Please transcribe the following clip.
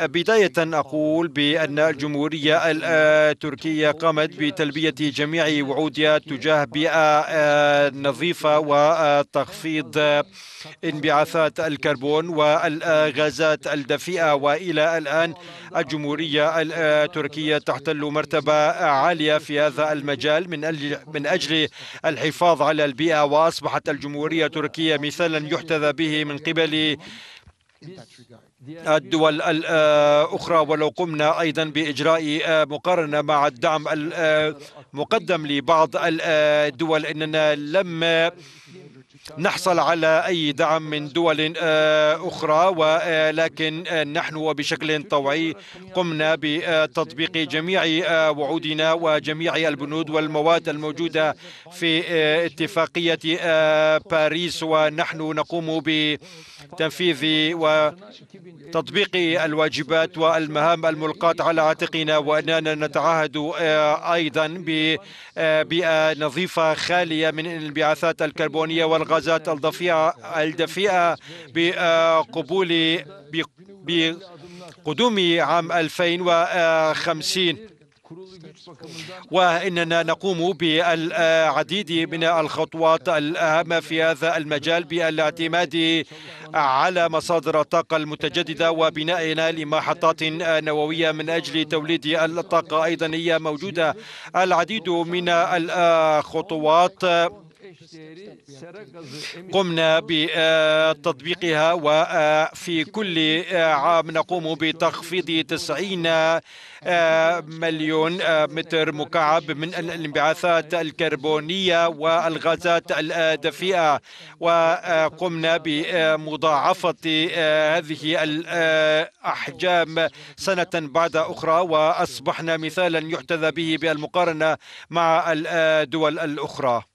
بداية أقول بأن الجمهورية التركية قامت بتلبية جميع وعودها تجاه بيئة آه، نظيفة وتخفيض انبعاثات الكربون والغازات الدفيئة وإلى الآن الجمهورية التركية تحتل مرتبة عالية في هذا المجال من أجل الحفاظ على البيئة وأصبحت الجمهورية التركية مثالا يحتذى به من قبل الدول الأخرى ولو قمنا أيضا بإجراء آه، مقارنة مع الدعم المقدم آه، لبعض آه، الدول إننا لم نحصل على أي دعم من دول آه، أخرى ولكن آه، آه، نحن وبشكل طوعي قمنا بتطبيق جميع وعودنا وجميع البنود والمواد الموجودة في اتفاقية باريس ونحن نقوم بتنفيذ وتطبيق الواجبات والمهام الملقاة على عاتقنا وأننا نتعهد أيضا ببيئة نظيفة خالية من الانبعاثات الكربونية والغاز الملاحظات الدفيئة الدفيئة بقبول بقدوم عام 2050 وإننا نقوم بالعديد من الخطوات الهامة في هذا المجال بالاعتماد على مصادر الطاقة المتجددة وبنائنا لمحطات نووية من أجل توليد الطاقة أيضا هي موجودة العديد من الخطوات قمنا بتطبيقها وفي كل عام نقوم بتخفيض 90 مليون متر مكعب من الانبعاثات الكربونية والغازات الدفيئة وقمنا بمضاعفة هذه الأحجام سنة بعد أخرى وأصبحنا مثالا يحتذى به بالمقارنة مع الدول الأخرى